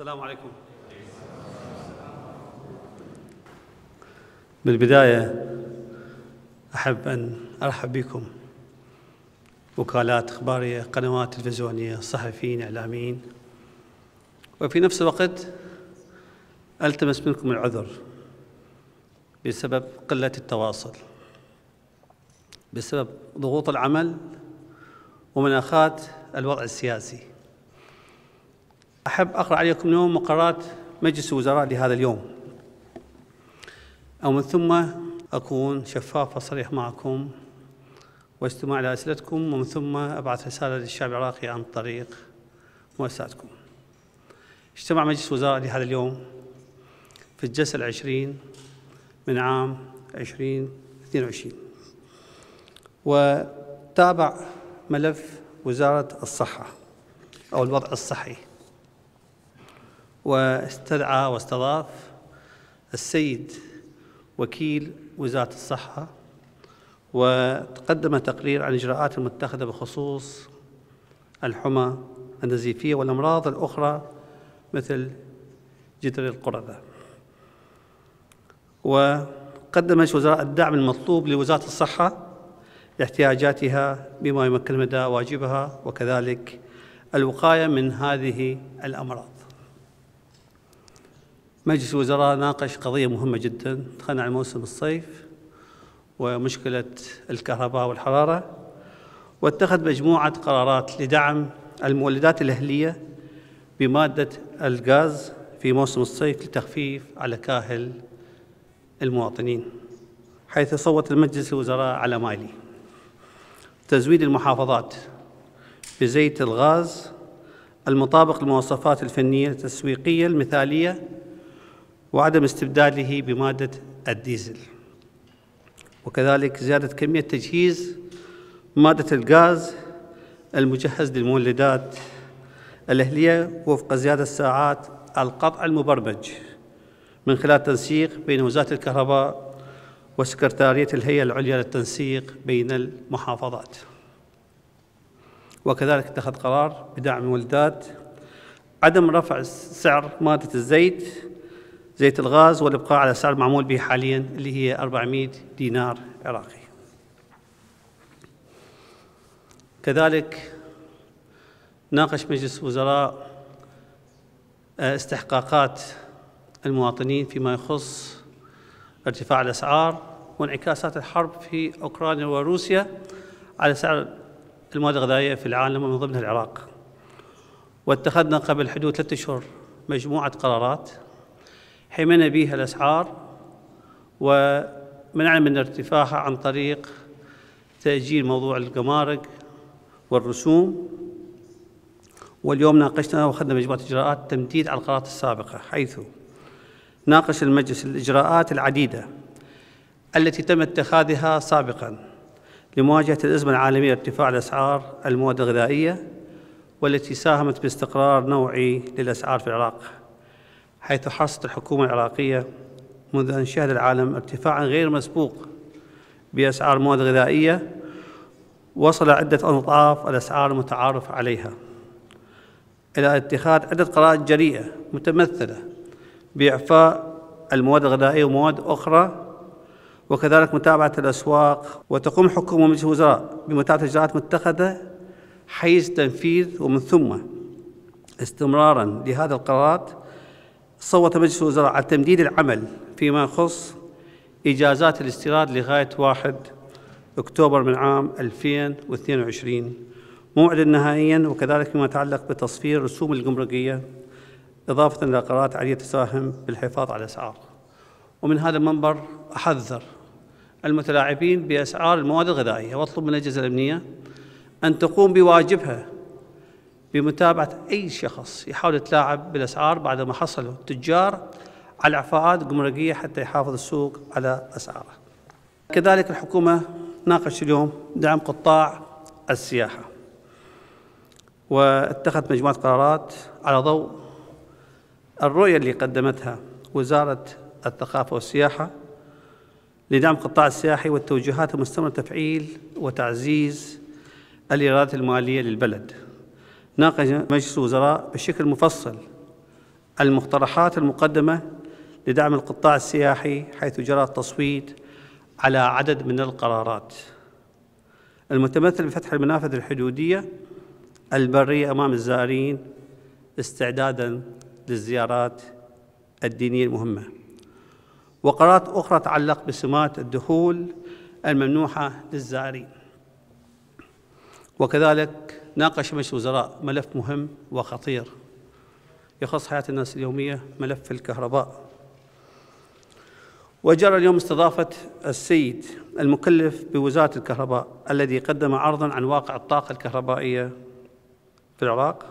السلام عليكم بالبداية أحب أن أرحب بكم وكالات إخبارية قنوات تلفزيونية صحفيين إعلاميين وفي نفس الوقت ألتمس منكم العذر بسبب قلة التواصل بسبب ضغوط العمل ومناخات الوضع السياسي أحب أقرأ عليكم اليوم مقررات مجلس الوزراء لهذا اليوم ومن ثم أكون شفاف وصريح معكم واستمع إلى أسئلتكم ومن ثم أبعث رسالة للشعب العراقي عن طريق مؤسساتكم اجتمع مجلس الوزراء لهذا اليوم في الجلسة العشرين من عام 2022 وتابع ملف وزارة الصحة أو الوضع الصحي واستدعى واستضاف السيد وكيل وزارة الصحة وتقدم تقرير عن الإجراءات المتخذة بخصوص الحمى النزيفية والأمراض الأخرى مثل جدر القردة وقدم وزراء الدعم المطلوب لوزارة الصحة لاحتياجاتها بما يمكن مدى واجبها وكذلك الوقاية من هذه الأمراض مجلس الوزراء ناقش قضية مهمة جدا دخلنا على موسم الصيف ومشكلة الكهرباء والحرارة واتخذ مجموعة قرارات لدعم المولدات الأهلية بمادة الغاز في موسم الصيف لتخفيف على كاهل المواطنين حيث صوت المجلس الوزراء على مالي تزويد المحافظات بزيت الغاز المطابق للمواصفات الفنية التسويقية المثالية وعدم استبداله بمادة الديزل وكذلك زيادة كمية تجهيز مادة الغاز المجهز للمولدات الأهلية وفق زيادة ساعات القطع المبرمج من خلال تنسيق بين وزارة الكهرباء وسكرتارية الهيئة العليا للتنسيق بين المحافظات وكذلك اتخذ قرار بدعم المولدات عدم رفع سعر مادة الزيت زيت الغاز والابقاء على السعر المعمول به حاليا اللي هي 400 دينار عراقي كذلك ناقش مجلس الوزراء آه، استحقاقات المواطنين فيما يخص ارتفاع الاسعار وانعكاسات الحرب في اوكرانيا وروسيا على سعر المواد الغذائيه في العالم ومن ضمنها العراق واتخذنا قبل حدود ثلاثة اشهر مجموعه قرارات حمينا بها الأسعار ومنعنا من ارتفاعها عن طريق تأجيل موضوع الجمارك والرسوم واليوم ناقشنا واخذنا مجموعة إجراءات تمديد على القرارات السابقة حيث ناقش المجلس الإجراءات العديدة التي تم اتخاذها سابقا لمواجهة الأزمة العالمية ارتفاع الأسعار المواد الغذائية والتي ساهمت باستقرار نوعي للأسعار في العراق حيث حرصت الحكومة العراقية منذ أن شهد العالم ارتفاعا غير مسبوق بأسعار المواد الغذائية وصل عدة أضعاف الأسعار المتعارف عليها إلى اتخاذ عدة قرارات جريئة متمثلة بإعفاء المواد الغذائية ومواد أخرى وكذلك متابعة الأسواق وتقوم حكومة ومجلس الوزراء بمتابعة الإجراءات المتخذة حيز تنفيذ ومن ثم استمرارا لهذا القرارات صوت مجلس الوزراء على تمديد العمل فيما يخص إجازات الاستيراد لغاية 1 أكتوبر من عام 2022 موعدا نهائيا وكذلك فيما يتعلق بتصفير الرسوم الجمركية إضافة إلى قرارات عالية تساهم بالحفاظ على الأسعار ومن هذا المنبر أحذر المتلاعبين بأسعار المواد الغذائية واطلب من الأجهزة الأمنية أن تقوم بواجبها بمتابعة أي شخص يحاول يتلاعب بالأسعار بعدما حصلوا التجار على إعفاءات جمركية حتى يحافظ السوق على أسعاره كذلك الحكومة ناقشت اليوم دعم قطاع السياحة واتخذت مجموعة قرارات على ضوء الرؤية اللي قدمتها وزارة الثقافة والسياحة لدعم قطاع السياحي والتوجيهات المستمرة لتفعيل وتعزيز الإيرادات المالية للبلد ناقش مجلس الوزراء بشكل مفصل المقترحات المقدمة لدعم القطاع السياحي حيث جرى التصويت على عدد من القرارات المتمثل بفتح المنافذ الحدودية البرية أمام الزائرين استعدادا للزيارات الدينية المهمة وقرارات أخرى تعلق بسمات الدخول الممنوحة للزائرين وكذلك ناقش مجلس الوزراء ملف مهم وخطير يخص حياة الناس اليومية ملف الكهرباء وجرى اليوم استضافة السيد المكلف بوزارة الكهرباء الذي قدم عرضا عن واقع الطاقة الكهربائية في العراق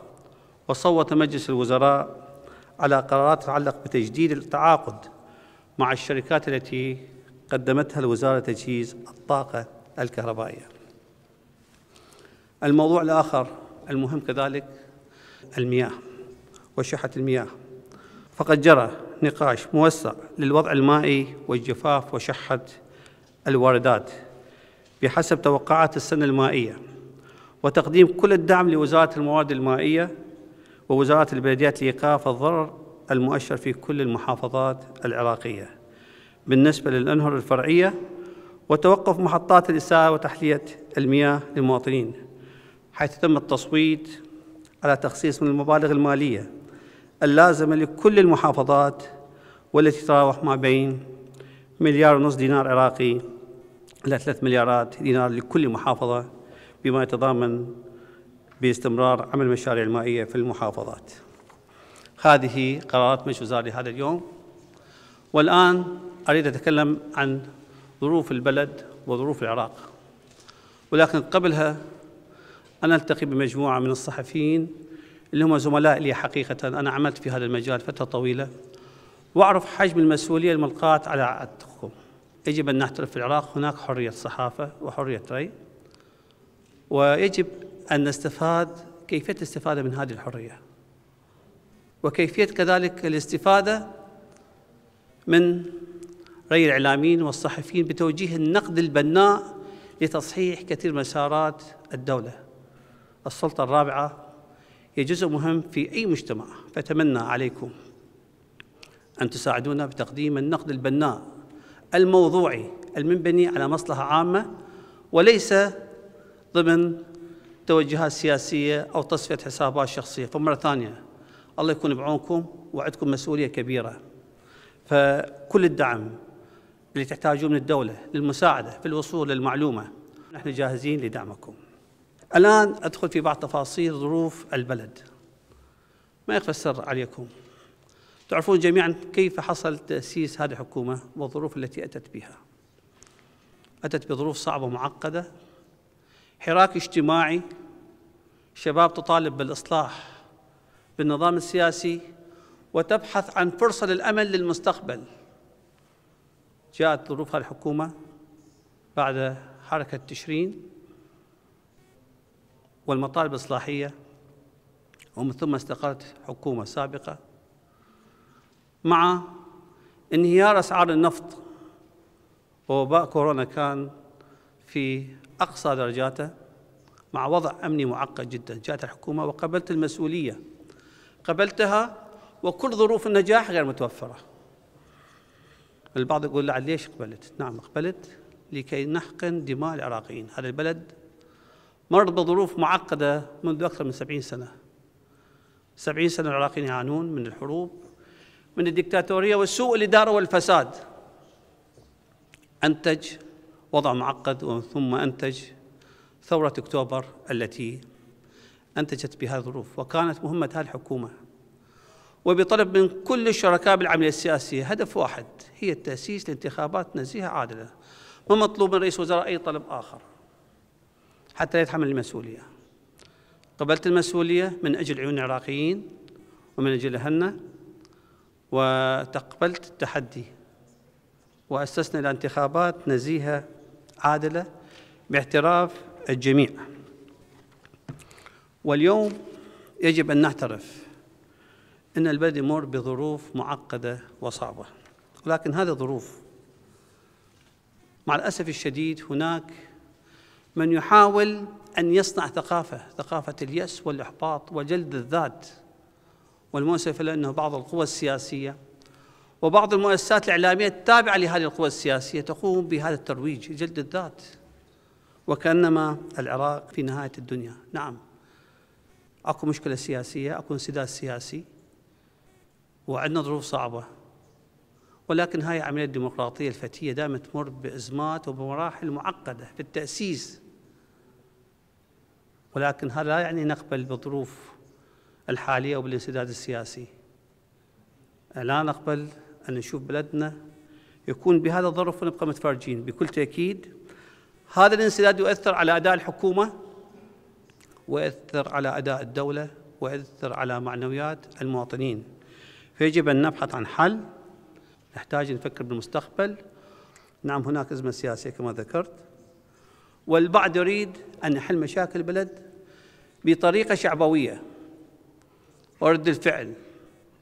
وصوت مجلس الوزراء على قرارات تتعلق بتجديد التعاقد مع الشركات التي قدمتها الوزارة تجهيز الطاقة الكهربائية الموضوع الآخر المهم كذلك المياه وشحة المياه فقد جرى نقاش موسع للوضع المائي والجفاف وشحة الواردات بحسب توقعات السنة المائية وتقديم كل الدعم لوزارة الموارد المائية ووزارة البلديات لإيقاف الضرر المؤشر في كل المحافظات العراقية بالنسبة للأنهر الفرعية وتوقف محطات الإساءة وتحلية المياه للمواطنين حيث تم التصويت على تخصيص من المبالغ المالية اللازمة لكل المحافظات والتي تتراوح ما بين مليار ونصف دينار عراقي إلى ثلاث مليارات دينار لكل محافظة بما يتضامن باستمرار عمل المشاريع المائية في المحافظات هذه قرارات مجلس وزاري هذا اليوم والآن أريد أتكلم عن ظروف البلد وظروف العراق ولكن قبلها أنا ألتقي بمجموعة من الصحفيين اللي هم زملاء لي حقيقة أنا عملت في هذا المجال فترة طويلة وأعرف حجم المسؤولية الملقاة على عاتقكم يجب أن نعترف في العراق هناك حرية صحافة وحرية رأي ويجب أن نستفاد كيفية الاستفادة من هذه الحرية وكيفية كذلك الاستفادة من رأي الإعلاميين والصحفيين بتوجيه النقد البناء لتصحيح كثير مسارات الدولة السلطة الرابعة هي جزء مهم في أي مجتمع فأتمنى عليكم أن تساعدونا بتقديم النقد البناء الموضوعي المنبني على مصلحة عامة وليس ضمن توجهات سياسية أو تصفية حسابات شخصية فمرة ثانية الله يكون بعونكم وعدكم مسؤولية كبيرة فكل الدعم اللي تحتاجوه من الدولة للمساعدة في الوصول للمعلومة نحن جاهزين لدعمكم الآن أدخل في بعض تفاصيل ظروف البلد ما يخفى السر عليكم تعرفون جميعا كيف حصل تأسيس هذه الحكومة والظروف التي أتت بها أتت بظروف صعبة ومعقدة حراك اجتماعي شباب تطالب بالإصلاح بالنظام السياسي وتبحث عن فرصة للأمل للمستقبل جاءت ظروف هذه الحكومة بعد حركة تشرين والمطالب الإصلاحية ومن ثم استقرت حكومة سابقة مع انهيار أسعار النفط ووباء كورونا كان في أقصى درجاته مع وضع أمني معقد جدا جاءت الحكومة وقبلت المسؤولية قبلتها وكل ظروف النجاح غير متوفرة البعض يقول لا ليش قبلت نعم قبلت لكي نحقن دماء العراقيين هذا البلد مر بظروف معقدة منذ أكثر من سبعين سنة سبعين سنة العراقيين يعانون من الحروب من الدكتاتورية والسوء الإدارة والفساد أنتج وضع معقد ومن ثم أنتج ثورة أكتوبر التي أنتجت بها الظروف وكانت مهمة هذه الحكومة وبطلب من كل الشركاء بالعملية السياسية هدف واحد هي التأسيس لانتخابات نزيهة عادلة ما مطلوب من رئيس وزراء أي طلب آخر حتى لا يتحمل المسؤولية قبلت المسؤولية من أجل عيون العراقيين ومن أجل أهلنا وتقبلت التحدي وأسسنا إلى انتخابات نزيهة عادلة باعتراف الجميع واليوم يجب أن نعترف أن البلد يمر بظروف معقدة وصعبة ولكن هذه ظروف مع الأسف الشديد هناك من يحاول أن يصنع ثقافة ثقافة اليأس والإحباط وجلد الذات والمؤسف أنه بعض القوى السياسية وبعض المؤسسات الإعلامية التابعة لهذه القوى السياسية تقوم بهذا الترويج جلد الذات وكأنما العراق في نهاية الدنيا نعم أكو مشكلة سياسية أكو انسداد سياسي وعندنا ظروف صعبة ولكن هاي عمليه الديمقراطية الفتية دائما تمر بأزمات وبمراحل معقدة في التأسيس ولكن هذا لا يعني نقبل بالظروف الحالية وبالانسداد السياسي لا نقبل أن نشوف بلدنا يكون بهذا الظرف ونبقى متفرجين بكل تأكيد هذا الانسداد يؤثر على أداء الحكومة ويؤثر على أداء الدولة ويؤثر على معنويات المواطنين فيجب أن نبحث عن حل نحتاج نفكر بالمستقبل نعم هناك أزمة سياسية كما ذكرت والبعض يريد أن نحل مشاكل البلد بطريقه شعبويه ورد الفعل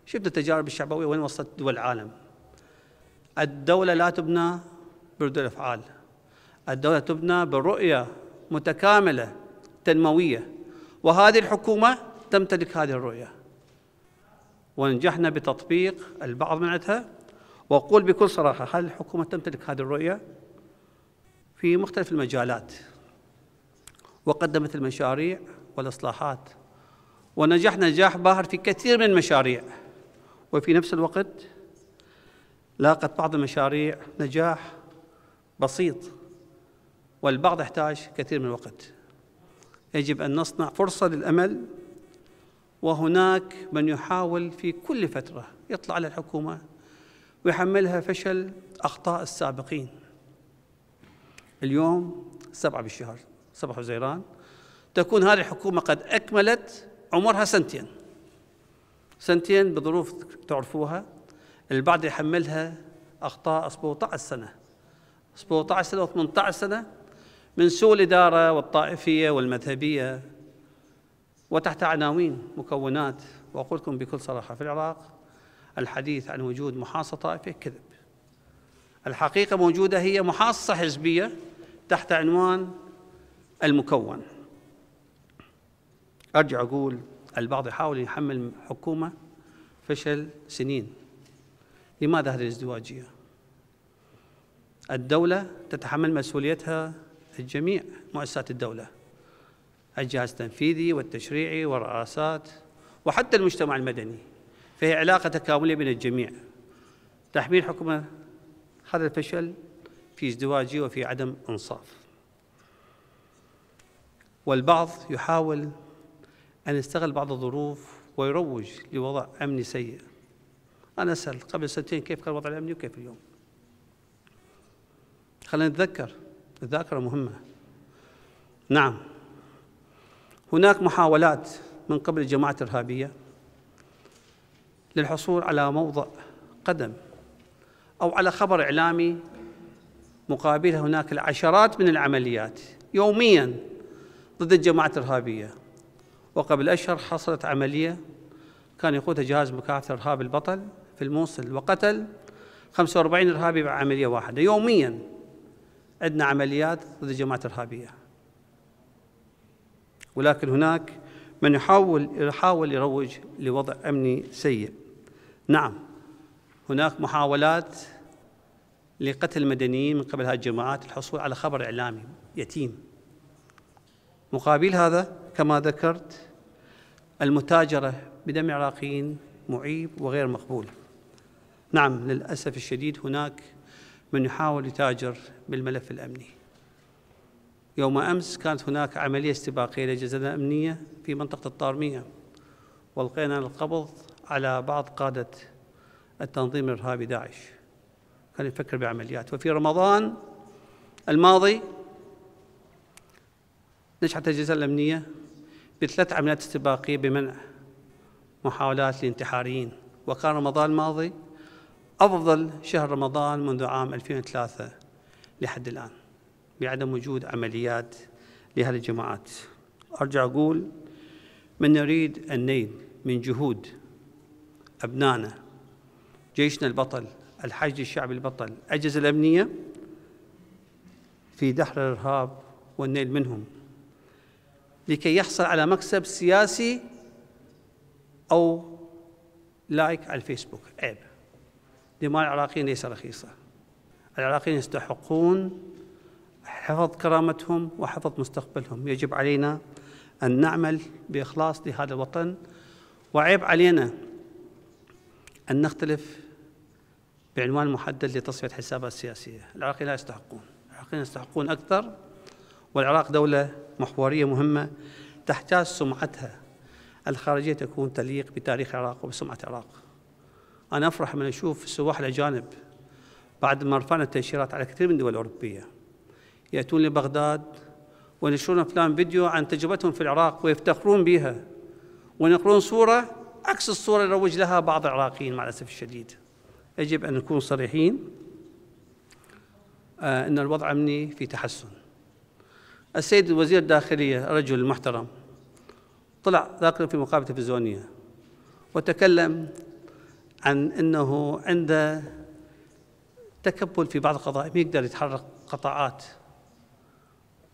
شفت التجارب الشعبويه وين وصلت دول العالم الدوله لا تبنى برد الافعال الدوله تبنى برؤيه متكامله تنمويه وهذه الحكومه تمتلك هذه الرؤيه ونجحنا بتطبيق البعض منها واقول بكل صراحه هل الحكومه تمتلك هذه الرؤيه في مختلف المجالات وقدمت المشاريع والإصلاحات ونجح نجاح باهر في كثير من المشاريع وفي نفس الوقت لاقت بعض المشاريع نجاح بسيط والبعض احتاج كثير من الوقت يجب أن نصنع فرصة للأمل وهناك من يحاول في كل فترة يطلع على الحكومة ويحملها فشل أخطاء السابقين اليوم سبعة بالشهر سبعة حزيران تكون هذه الحكومة قد أكملت عمرها سنتين سنتين بظروف تعرفوها البعض يحملها أخطاء 17 سنة 17 سنة و18 سنة من سوء الإدارة والطائفية والمذهبية وتحت عناوين مكونات وأقول لكم بكل صراحة في العراق الحديث عن وجود محاصصة طائفية كذب الحقيقة موجودة هي محاصصة حزبية تحت عنوان المكون أرجع أقول البعض يحاول يحمل حكومة فشل سنين لماذا هذه الازدواجية؟ الدولة تتحمل مسؤوليتها الجميع مؤسسات الدولة الجهاز التنفيذي والتشريعي والرئاسات وحتى المجتمع المدني فهي علاقة تكاملية بين الجميع تحميل حكومة هذا الفشل في ازدواجية وفي عدم انصاف والبعض يحاول أن يستغل بعض الظروف ويروج لوضع أمني سيء أنا أسأل قبل سنتين كيف كان الوضع الأمني وكيف اليوم خلينا نتذكر الذاكرة مهمة نعم هناك محاولات من قبل الجماعة الإرهابية للحصول على موضع قدم أو على خبر إعلامي مقابل هناك العشرات من العمليات يوميا ضد الجماعة الإرهابية وقبل أشهر حصلت عملية كان يقودها جهاز مكافحة الإرهاب البطل في الموصل وقتل 45 إرهابي بعملية واحدة يوميا عندنا عمليات ضد جماعات إرهابية ولكن هناك من يحاول يحاول يروج لوضع أمني سيء نعم هناك محاولات لقتل المدنيين من قبل هذه الجماعات الحصول على خبر إعلامي يتيم مقابل هذا كما ذكرت المتاجرة بدم عراقيين معيب وغير مقبول نعم للأسف الشديد هناك من يحاول يتاجر بالملف الأمني يوم أمس كانت هناك عملية استباقية لجزيرة أمنية في منطقة الطارمية والقينا القبض على بعض قادة التنظيم الإرهابي داعش كان يفكر بعمليات وفي رمضان الماضي نجحت الجزيرة الأمنية بثلاث عمليات استباقية بمنع محاولات الانتحاريين وكان رمضان الماضي أفضل شهر رمضان منذ عام 2003 لحد الآن بعدم وجود عمليات لهذه الجماعات أرجع أقول من يريد النيل من جهود أبنائنا جيشنا البطل الحشد الشعبي البطل الأجهزة الأمنية في دحر الإرهاب والنيل منهم لكي يحصل على مكسب سياسي أو لايك على الفيسبوك عيب دماء العراقيين ليس رخيصة العراقيين يستحقون حفظ كرامتهم وحفظ مستقبلهم يجب علينا أن نعمل بإخلاص لهذا الوطن وعيب علينا أن نختلف بعنوان محدد لتصفية حسابات سياسية العراقيين لا يستحقون العراقيين يستحقون أكثر والعراق دولة محورية مهمة تحتاج سمعتها الخارجية تكون تليق بتاريخ العراق وبسمعة العراق أنا أفرح من أشوف السواح الأجانب بعد ما رفعنا التأشيرات على كثير من الدول الأوروبية يأتون لبغداد وينشرون أفلام فيديو عن تجربتهم في العراق ويفتخرون بها وينقلون صورة عكس الصورة اللي روج لها بعض العراقيين مع الأسف الشديد يجب أن نكون صريحين آه، أن الوضع أمني في تحسن السيد وزير الداخلية رجل محترم طلع ذاك في مقابلة تلفزيونية وتكلم عن أنه عنده تكبل في بعض القضايا ما يقدر يتحرك قطاعات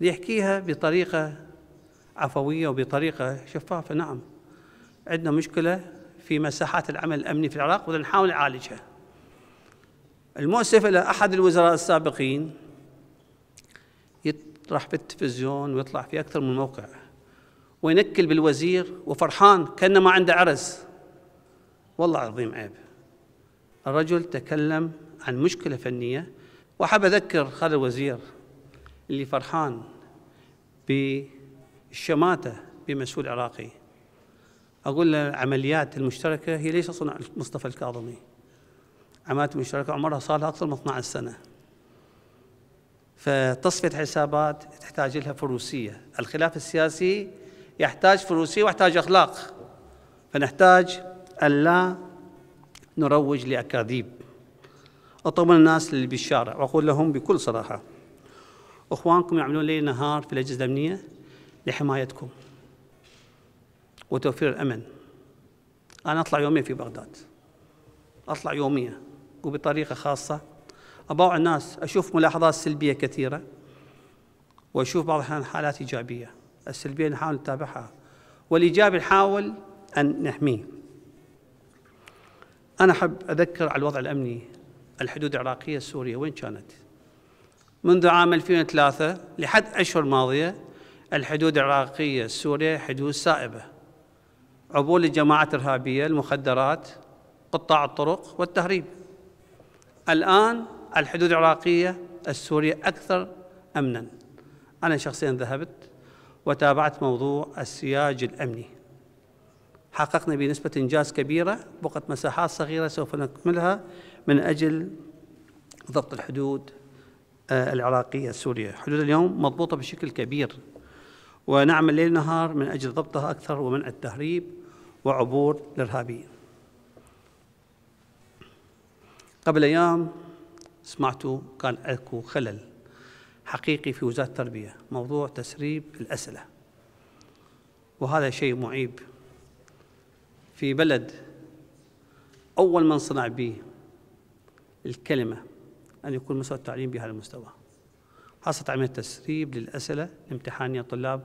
يحكيها بطريقة عفوية وبطريقة شفافة نعم عندنا مشكلة في مساحات العمل الأمني في العراق ونحاول نعالجها المؤسف إلى أحد الوزراء السابقين راح بالتلفزيون ويطلع في أكثر من موقع وينكل بالوزير وفرحان كأنه ما عنده عرس والله عظيم عيب الرجل تكلم عن مشكلة فنية وحاب أذكر هذا الوزير اللي فرحان بالشماتة بمسؤول عراقي أقول له العمليات المشتركة هي ليس صنع مصطفى الكاظمي عمليات مشتركة عمرها صار أكثر من 12 سنة فتصفية حسابات تحتاج لها فروسية الخلاف السياسي يحتاج فروسية ويحتاج أخلاق فنحتاج ألا نروج لأكاذيب أطمن الناس اللي بالشارع وأقول لهم بكل صراحة اخوانكم يعملون ليل نهار في الاجهزه الامنيه لحمايتكم وتوفير الامن انا اطلع يوميا في بغداد اطلع يوميا وبطريقه خاصه أباوع الناس أشوف ملاحظات سلبية كثيرة وأشوف بعض الأحيان حالات إيجابية السلبية نحاول نتابعها والإيجابي نحاول أن نحميه أنا أحب أذكر على الوضع الأمني الحدود العراقية السورية وين كانت منذ عام 2003 لحد أشهر الماضية الحدود العراقية السورية حدود سائبة عبور لجماعات إرهابية المخدرات قطاع الطرق والتهريب الآن الحدود العراقية السورية أكثر أمنا أنا شخصيا ذهبت وتابعت موضوع السياج الأمني حققنا بنسبة إنجاز كبيرة بقت مساحات صغيرة سوف نكملها من أجل ضبط الحدود آه، العراقية السورية حدود اليوم مضبوطة بشكل كبير ونعمل ليل نهار من أجل ضبطها أكثر ومنع التهريب وعبور الإرهابيين قبل أيام سمعته كان اكو خلل حقيقي في وزارة التربية موضوع تسريب الأسئلة وهذا شيء معيب في بلد أول من صنع به الكلمة أن يكون مستوى التعليم بهذا المستوى حصلت عملية تسريب للأسئلة الامتحانية طلاب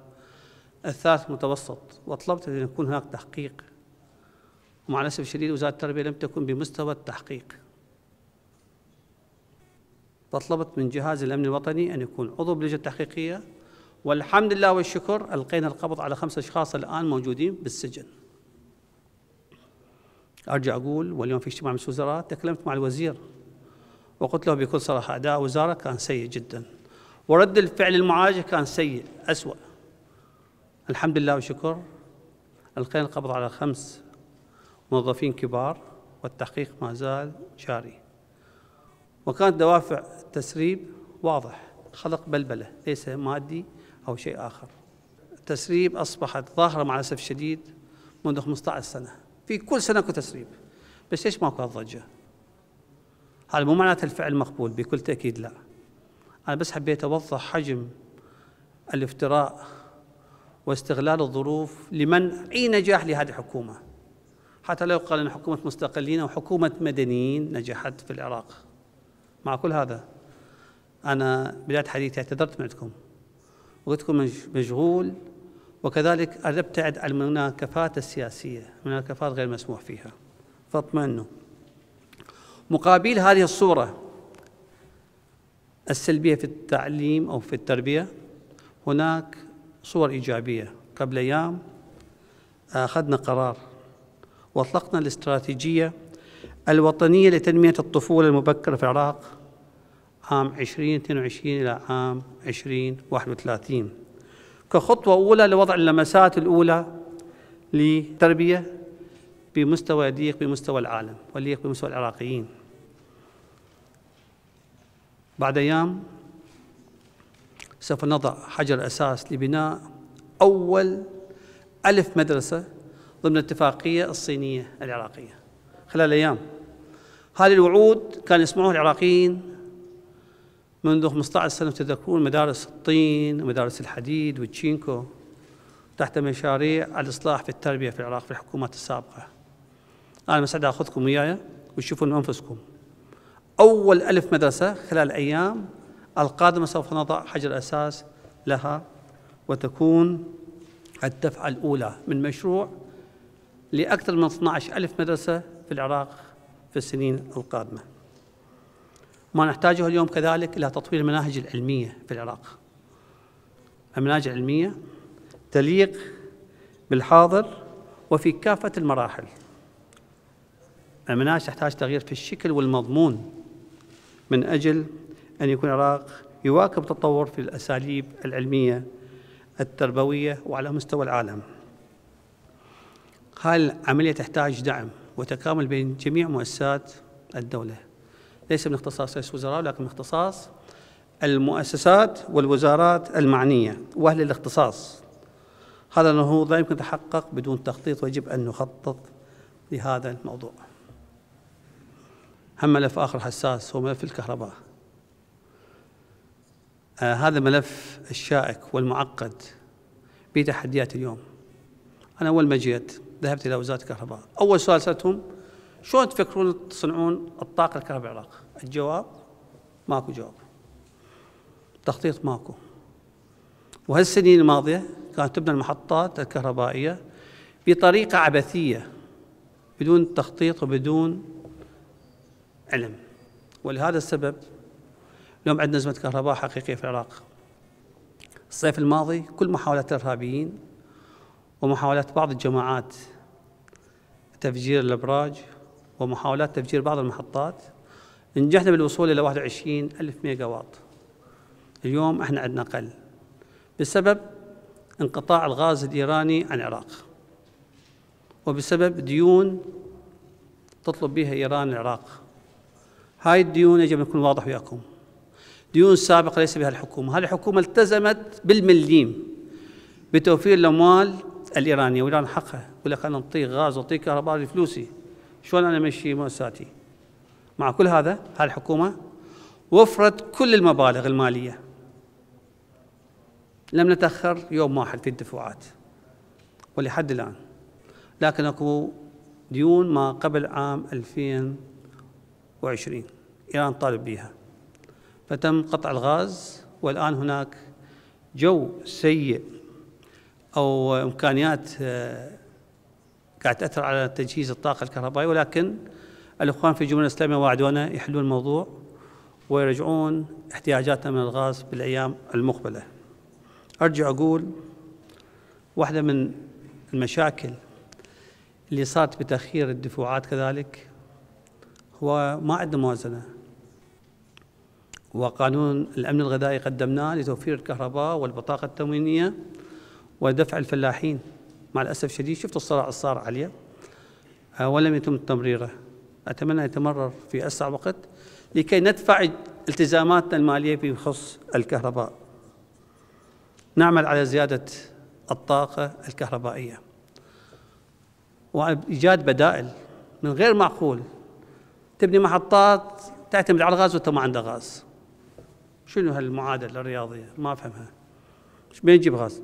الثالث متوسط وطلبت أن يكون هناك تحقيق ومع الأسف الشديد وزارة التربية لم تكن بمستوى التحقيق فطلبت من جهاز الأمن الوطني أن يكون عضو باللجنة التحقيقية والحمد لله والشكر ألقينا القبض على خمسة أشخاص الآن موجودين بالسجن أرجع أقول واليوم في اجتماع مجلس الوزراء تكلمت مع الوزير وقلت له بكل صراحة أداء وزارة كان سيء جدا ورد الفعل المعالجة كان سيء اسوء. الحمد لله والشكر ألقينا القبض على خمس موظفين كبار والتحقيق ما زال جاري وكانت دوافع التسريب واضح خلق بلبلة ليس مادي أو شيء آخر التسريب أصبحت ظاهرة مع الأسف الشديد منذ 15 سنة في كل سنة كنت تسريب بس ليش ماكو هالضجة؟ هذا مو معناته الفعل مقبول بكل تأكيد لا أنا بس حبيت أوضح حجم الافتراء واستغلال الظروف لمنع أي نجاح لهذه الحكومة حتى لا يقال أن حكومة مستقلين أو حكومة مدنيين نجحت في العراق مع كل هذا أنا بداية حديثي اعتذرت منكم وقلت لكم مشغول وكذلك أبتعد عن المناكفات السياسية المناكفات غير مسموح فيها فاطمئنوا مقابل هذه الصورة السلبية في التعليم أو في التربية هناك صور إيجابية قبل أيام أخذنا قرار وأطلقنا الاستراتيجية الوطنية لتنمية الطفولة المبكرة في العراق عام 2022 إلى عام 2031 كخطوة أولى لوضع اللمسات الأولى لتربية بمستوى يليق بمستوى العالم ويليق بمستوى العراقيين بعد أيام سوف نضع حجر أساس لبناء أول ألف مدرسة ضمن الاتفاقية الصينية العراقية خلال أيام هذه الوعود كان يسمعوها العراقيين منذ 15 سنة تذكرون مدارس الطين ومدارس الحديد والتشينكو تحت مشاريع الإصلاح في التربية في العراق في الحكومات السابقة أنا مسعد أخذكم وياي وتشوفون أنفسكم أول ألف مدرسة خلال أيام القادمة سوف نضع حجر أساس لها وتكون الدفعة الأولى من مشروع لأكثر من 12 ألف مدرسة في العراق في السنين القادمة ما نحتاجه اليوم كذلك إلى تطوير المناهج العلمية في العراق المناهج العلمية تليق بالحاضر وفي كافة المراحل المناهج تحتاج تغيير في الشكل والمضمون من أجل أن يكون العراق يواكب تطور في الأساليب العلمية التربوية وعلى مستوى العالم هاي العملية تحتاج دعم وتكامل بين جميع مؤسسات الدولة ليس من اختصاص رئيس الوزراء لكن من اختصاص المؤسسات والوزارات المعنية وأهل الاختصاص هذا النهوض لا يمكن تحقق بدون تخطيط ويجب أن نخطط لهذا الموضوع هم ملف آخر حساس هو ملف الكهرباء آه هذا ملف الشائك والمعقد بتحديات اليوم أنا أول ما جيت ذهبت الى وزاره الكهرباء اول سؤال سالتهم شلون تفكرون تصنعون الطاقه الكهرباء العراق؟ الجواب ماكو جواب تخطيط ماكو وهالسنين الماضيه كانت تبنى المحطات الكهربائيه بطريقه عبثيه بدون تخطيط وبدون علم ولهذا السبب اليوم عندنا أزمة كهرباء حقيقية في العراق الصيف الماضي كل محاولات الإرهابيين ومحاولات بعض الجماعات تفجير الأبراج ومحاولات تفجير بعض المحطات نجحنا بالوصول إلى 21 ألف ميجا واط اليوم احنا عندنا أقل بسبب انقطاع الغاز الإيراني عن العراق وبسبب ديون تطلب بها إيران العراق هاي الديون يجب أن نكون واضح وياكم ديون سابقة ليس بها الحكومة هذه الحكومة التزمت بالمليم بتوفير الأموال الايرانيه وايران حقها يقول لك انا اعطيك غاز اعطيك كهرباء بفلوسي شلون انا امشي مؤسساتي مع كل هذا هالحكومه وفرت كل المبالغ الماليه لم نتاخر يوم واحد في الدفعات ولحد الان لكن اكو ديون ما قبل عام 2020 ايران طالب بها فتم قطع الغاز والان هناك جو سيء او امكانيات آه، قاعد تاثر على تجهيز الطاقه الكهربائيه ولكن الاخوان في الجمهوريه الاسلاميه وعدونا يحلون الموضوع ويرجعون احتياجاتنا من الغاز بالايام المقبله. ارجع اقول واحده من المشاكل اللي صارت بتاخير الدفوعات كذلك هو ما عندنا موازنه. وقانون الامن الغذائي قدمناه لتوفير الكهرباء والبطاقه التموينيه ودفع الفلاحين مع الأسف الشديد شفت الصراع اللي صار عليه آه، ولم يتم تمريره أتمنى يتمرر في أسرع وقت لكي ندفع التزاماتنا المالية في خص الكهرباء نعمل على زيادة الطاقة الكهربائية وإيجاد بدائل من غير معقول تبني محطات تعتمد على الغاز وانت ما عندك غاز شنو هالمعادله الرياضيه ما افهمها بين نجيب غاز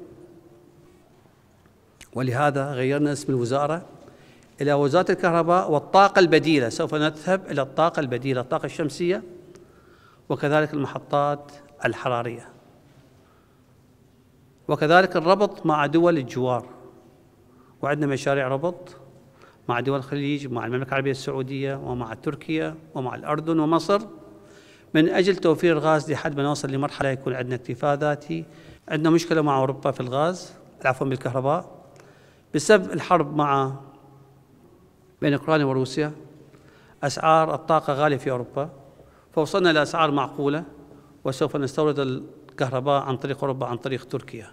ولهذا غيرنا اسم الوزارة إلى وزارة الكهرباء والطاقة البديلة سوف نذهب إلى الطاقة البديلة الطاقة الشمسية وكذلك المحطات الحرارية وكذلك الربط مع دول الجوار وعندنا مشاريع ربط مع دول الخليج مع المملكة العربية السعودية ومع تركيا ومع الأردن ومصر من أجل توفير الغاز لحد ما نوصل لمرحلة يكون عندنا اكتفاء ذاتي عندنا مشكلة مع أوروبا في الغاز عفوا بالكهرباء بسبب الحرب مع بين اوكرانيا وروسيا اسعار الطاقه غاليه في اوروبا فوصلنا لاسعار معقوله وسوف نستورد الكهرباء عن طريق اوروبا عن طريق تركيا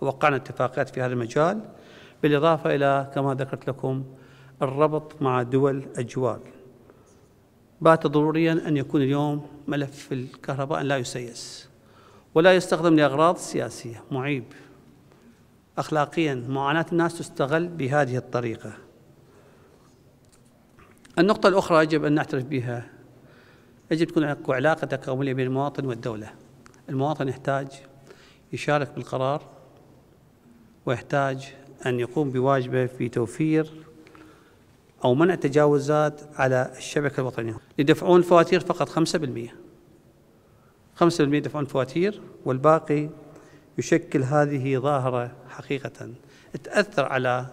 ووقعنا اتفاقيات في هذا المجال بالاضافه الى كما ذكرت لكم الربط مع دول الجوار بات ضروريا ان يكون اليوم ملف الكهرباء لا يسيس ولا يستخدم لاغراض سياسيه معيب أخلاقيا معاناة الناس تستغل بهذه الطريقة النقطة الأخرى يجب أن نعترف بها يجب تكون علاقة تكاملية بين المواطن والدولة المواطن يحتاج يشارك بالقرار ويحتاج أن يقوم بواجبه في توفير أو منع تجاوزات على الشبكة الوطنية يدفعون الفواتير فقط 5% 5% يدفعون فواتير والباقي يشكل هذه ظاهرة حقيقة تأثر على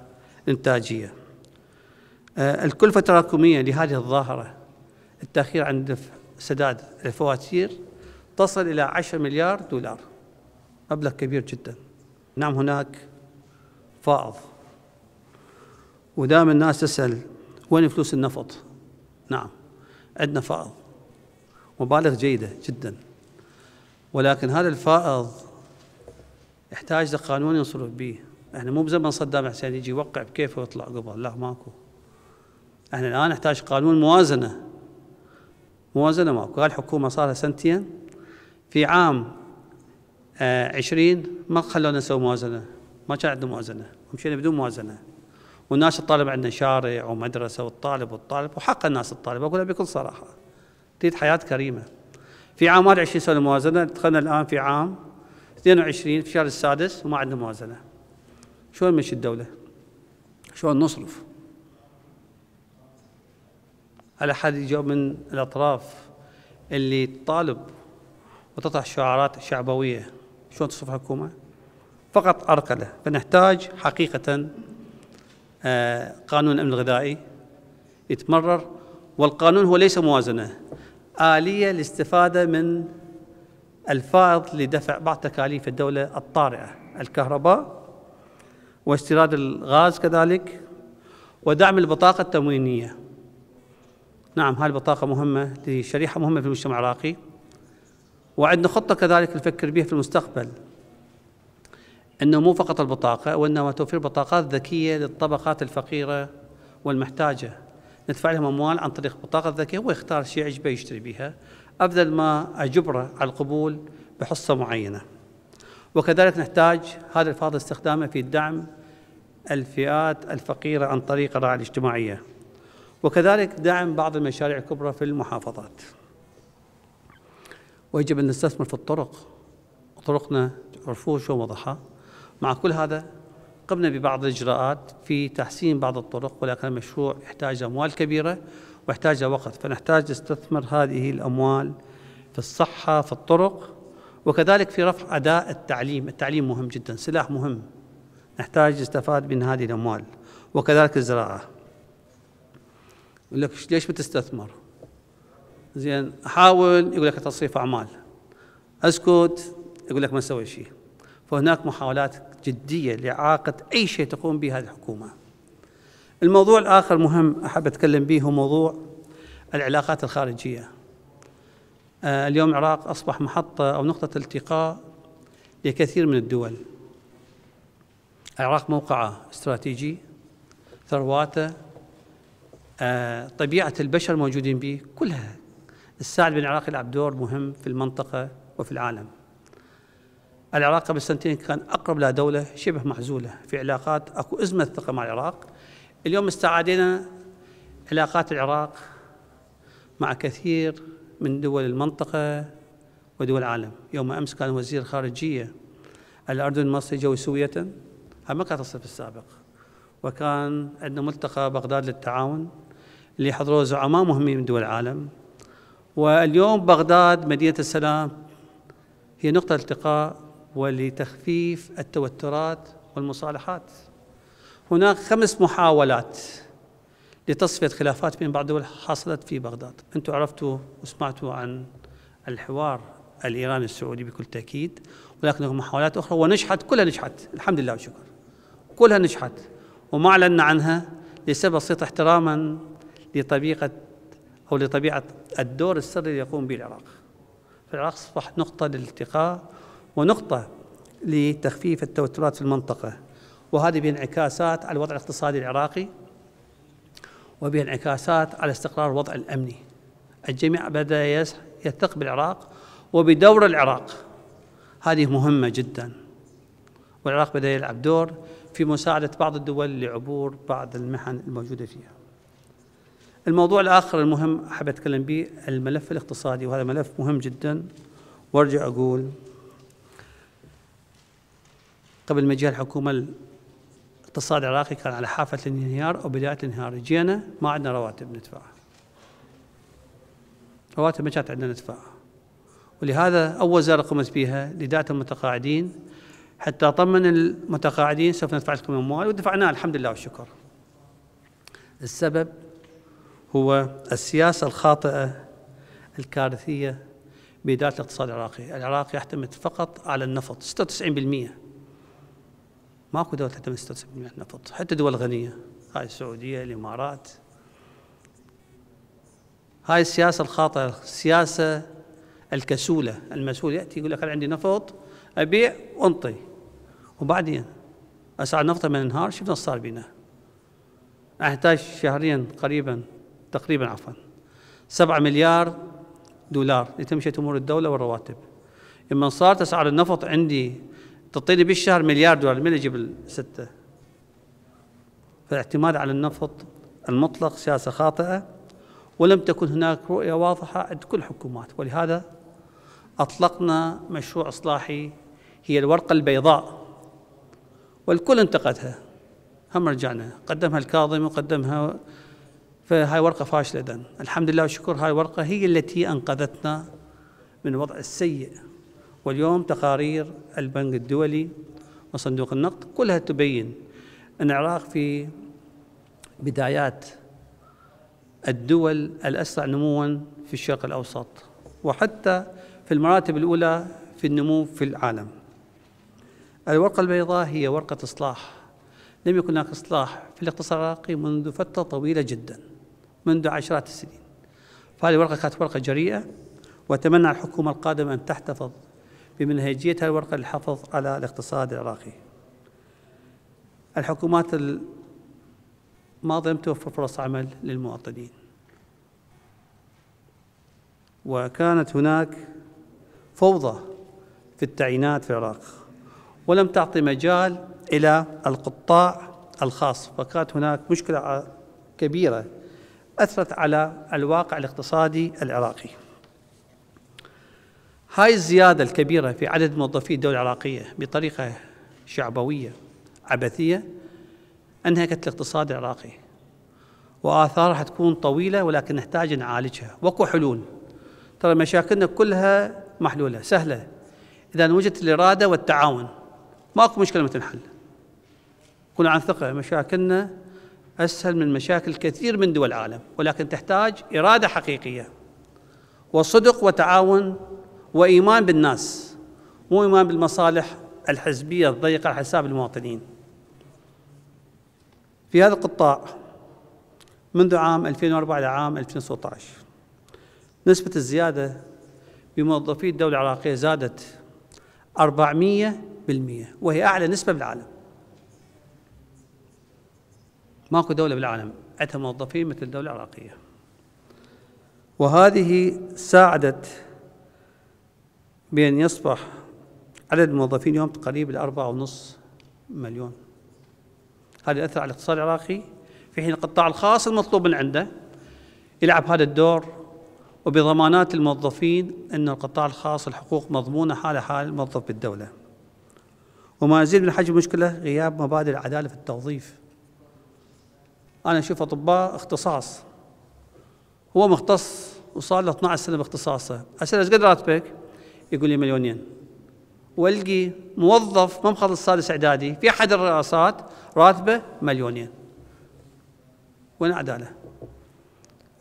الإنتاجية آه، الكلفة التراكمية لهذه الظاهرة التأخير عن دفع سداد الفواتير تصل إلى 10 مليار دولار مبلغ كبير جدا نعم هناك فائض ودائما الناس تسأل وين فلوس النفط نعم عندنا فائض مبالغ جيدة جدا ولكن هذا الفائض يحتاج لقانون ينصرف به احنا مو بزمن صدام حسين يجي يوقع بكيفه ويطلع قبل لا ماكو احنا الان نحتاج قانون موازنه موازنه ماكو الحكومه صار لها سنتين في عام آه 20 ما خلونا نسوي موازنه ما كان عندنا موازنه مشينا بدون موازنه والناس الطالب عندنا شارع ومدرسه والطالب والطالب وحق الناس الطالب اقولها بكل صراحه تريد حياه كريمه في عام 21 سنه موازنه دخلنا الان في عام 22 في الشهر السادس وما عندنا موازنه شلون نمشي الدوله؟ شلون نصرف؟ على حد يجاوب من الاطراف اللي تطالب وتطرح شعارات شعبويه شلون تصرف الحكومه؟ فقط عرقله فنحتاج حقيقه آه، قانون الامن الغذائي يتمرر والقانون هو ليس موازنه آلية للاستفادة من الفائض لدفع بعض تكاليف الدولة الطارئة الكهرباء واستيراد الغاز كذلك ودعم البطاقة التموينية نعم هذه البطاقة مهمة لشريحة مهمة في المجتمع العراقي وعندنا خطة كذلك نفكر بها في المستقبل أنه مو فقط البطاقة وإنما توفير بطاقات ذكية للطبقات الفقيرة والمحتاجة ندفع لهم أموال عن طريق بطاقة ذكية ويختار شيء يعجبه يشتري بها أبدل ما أجبره على القبول بحصة معينة وكذلك نحتاج هذا الفاضل استخدامه في دعم الفئات الفقيرة عن طريق الرعاية الاجتماعية وكذلك دعم بعض المشاريع الكبرى في المحافظات ويجب أن نستثمر في الطرق طرقنا عرفوش ومضحة مع كل هذا قمنا ببعض الإجراءات في تحسين بعض الطرق ولكن المشروع يحتاج أموال كبيرة واحتاج وقت فنحتاج نستثمر هذه الأموال في الصحة في الطرق وكذلك في رفع أداء التعليم التعليم مهم جدا سلاح مهم نحتاج نستفاد من هذه الأموال وكذلك الزراعة يقول لك ليش بتستثمر زين أحاول يقول لك تصريف أعمال أسكت يقول لك ما نسوي شيء فهناك محاولات جدية لإعاقة أي شيء تقوم به هذه الحكومة الموضوع الآخر مهم أحب أتكلم به هو موضوع العلاقات الخارجية آه، اليوم العراق أصبح محطة أو نقطة التقاء لكثير من الدول العراق موقعه استراتيجي ثرواته آه، طبيعة البشر الموجودين به كلها الساعد بن العراق يلعب دور مهم في المنطقة وفي العالم العراق قبل سنتين كان أقرب لدولة شبه معزولة في علاقات أكو أزمة ثقة مع العراق اليوم استعادنا علاقات العراق مع كثير من دول المنطقة ودول العالم يوم أمس كان وزير خارجية الأردن المصري جو سوية ما كانت في السابق وكان عندنا ملتقى بغداد للتعاون اللي حضروا زعماء مهمين من دول العالم واليوم بغداد مدينة السلام هي نقطة التقاء ولتخفيف التوترات والمصالحات هناك خمس محاولات لتصفية خلافات بين بعض الدول حصلت في بغداد أنتم عرفتوا وسمعتوا عن الحوار الإيراني السعودي بكل تأكيد ولكن هناك محاولات أخرى ونجحت كلها نجحت الحمد لله والشكر كلها نجحت وما أعلنا عنها لسبب بسيط احتراما لطبيعة أو لطبيعة الدور السري اللي يقوم به العراق فالعراق أصبح نقطة للالتقاء ونقطة لتخفيف التوترات في المنطقة وهذه بانعكاسات على الوضع الاقتصادي العراقي وبانعكاسات على استقرار الوضع الامني. الجميع بدا يثق بالعراق وبدور العراق. هذه مهمه جدا. والعراق بدا يلعب دور في مساعده بعض الدول لعبور بعض المحن الموجوده فيها. الموضوع الاخر المهم احب اتكلم به الملف الاقتصادي وهذا ملف مهم جدا وارجع اقول قبل ما الحكومه الاقتصاد العراقي كان على حافة الانهيار أو بداية الانهيار جينا ما عندنا رواتب ندفعها رواتب ما كانت عندنا ندفعها ولهذا أول زيارة قمت بها لداة المتقاعدين حتى أطمن المتقاعدين سوف ندفع لكم أموال ودفعناها الحمد لله والشكر السبب هو السياسة الخاطئة الكارثية بإدارة الاقتصاد العراقي العراق يعتمد فقط على النفط 96% ماكو دولة تعتمد 66% النفط حتى دول غنية هاي السعودية الإمارات هاي السياسة الخاطئة السياسة الكسولة المسؤول يأتي يقول لك أنا عندي نفط أبيع وأنطي وبعدين أسعار نفطه من انهار شفنا صار بنا أحتاج شهريا قريبا تقريبا عفوا 7 مليار دولار لتمشية أمور الدولة والرواتب لما صارت أسعار النفط عندي تعطيني بالشهر مليار دولار من اجيب السته فالاعتماد على النفط المطلق سياسه خاطئه ولم تكن هناك رؤيه واضحه عند كل الحكومات ولهذا اطلقنا مشروع اصلاحي هي الورقه البيضاء والكل انتقدها هم رجعنا قدمها الكاظم وقدمها فهاي ورقه فاشله الحمد لله والشكر هاي الورقه هي التي انقذتنا من وضع السيء واليوم تقارير البنك الدولي وصندوق النقد كلها تبين أن العراق في بدايات الدول الأسرع نموا في الشرق الأوسط وحتى في المراتب الأولى في النمو في العالم الورقة البيضاء هي ورقة إصلاح لم يكن هناك إصلاح في الاقتصاد العراقي منذ فترة طويلة جدا منذ عشرات السنين فهذه الورقة كانت ورقة جريئة وأتمنى على الحكومة القادمة أن تحتفظ بمنهجية الورقة للحفظ على الاقتصاد العراقي الحكومات الماضية لم توفر فرص عمل للمواطنين وكانت هناك فوضى في التعيينات في العراق ولم تعطي مجال إلى القطاع الخاص فكانت هناك مشكلة كبيرة أثرت على الواقع الاقتصادي العراقي هاي الزيادة الكبيرة في عدد موظفي الدولة العراقية بطريقة شعبوية عبثية أنهكت الاقتصاد العراقي وآثارها تكون طويلة ولكن نحتاج نعالجها واكو حلول ترى مشاكلنا كلها محلولة سهلة إذا وجدت الإرادة والتعاون ماكو مشكلة ما تنحل كنا عن ثقة مشاكلنا أسهل من مشاكل كثير من دول العالم ولكن تحتاج إرادة حقيقية وصدق وتعاون وإيمان بالناس مو إيمان بالمصالح الحزبية الضيقة على حساب المواطنين في هذا القطاع منذ عام 2004 إلى عام 2016 نسبة الزيادة بموظفي الدولة العراقية زادت 400% وهي أعلى نسبة بالعالم ماكو دولة بالعالم عندها موظفين مثل الدولة العراقية وهذه ساعدت بأن يصبح عدد الموظفين يوم قريب الأربعة ونص مليون هذا يؤثر على الاقتصاد العراقي في حين القطاع الخاص المطلوب من عنده يلعب هذا الدور وبضمانات الموظفين أن القطاع الخاص الحقوق مضمونة حال حال الموظف بالدولة وما يزيد من حجم المشكلة غياب مبادئ العدالة في التوظيف أنا أشوف أطباء اختصاص هو مختص وصار له 12 سنة باختصاصه أسأله إيش قد راتبك؟ يقول لي مليونين والقي موظف ما مخلص سادس اعدادي في احد الرئاسات راتبه مليونين وين عداله؟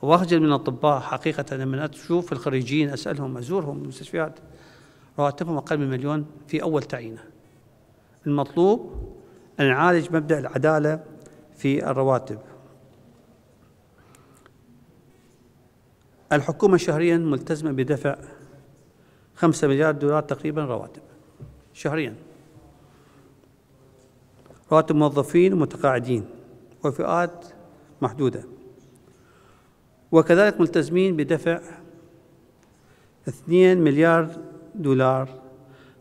واخجل من الاطباء حقيقه لما اشوف الخريجين اسالهم ازورهم المستشفيات رواتبهم اقل من مليون في اول تعيينه. المطلوب ان نعالج مبدا العداله في الرواتب. الحكومه شهريا ملتزمه بدفع 5 مليار دولار تقريبا رواتب شهريا رواتب موظفين ومتقاعدين وفئات محدودة وكذلك ملتزمين بدفع 2 مليار دولار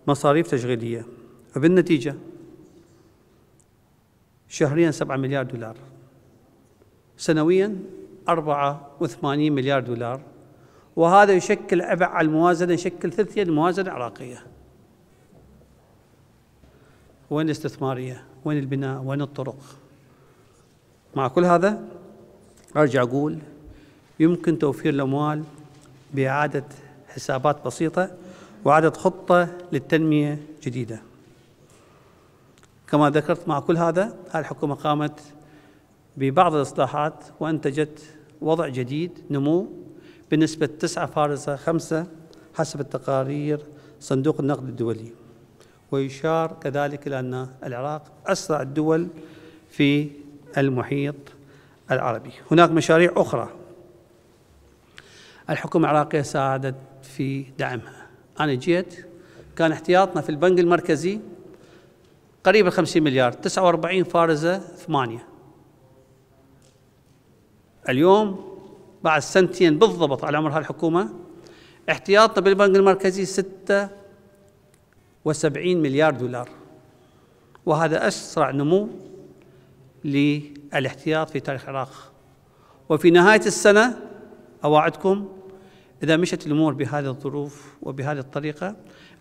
مصاريف تشغيلية وبالنتيجة شهريا 7 مليار دولار سنويا 84 مليار دولار وهذا يشكل أبع على الموازنة يشكل ثلثين الموازنة العراقية وين الاستثمارية وين البناء وين الطرق مع كل هذا أرجع أقول يمكن توفير الأموال بإعادة حسابات بسيطة وإعادة خطة للتنمية جديدة كما ذكرت مع كل هذا الحكومة قامت ببعض الإصلاحات وأنتجت وضع جديد نمو بنسبة 9 5 حسب التقارير صندوق النقد الدولي ويشار كذلك إلى أن العراق أسرع الدول في المحيط العربي هناك مشاريع أخرى الحكومة العراقية ساعدت في دعمها أنا جيت كان احتياطنا في البنك المركزي قريب ال 50 مليار 49 فارزة 8 اليوم بعد سنتين بالضبط على عمر هالحكومة احتياطنا بالبنك المركزي 76 مليار دولار وهذا أسرع نمو للاحتياط في تاريخ العراق وفي نهاية السنة أوعدكم إذا مشت الأمور بهذه الظروف وبهذه الطريقة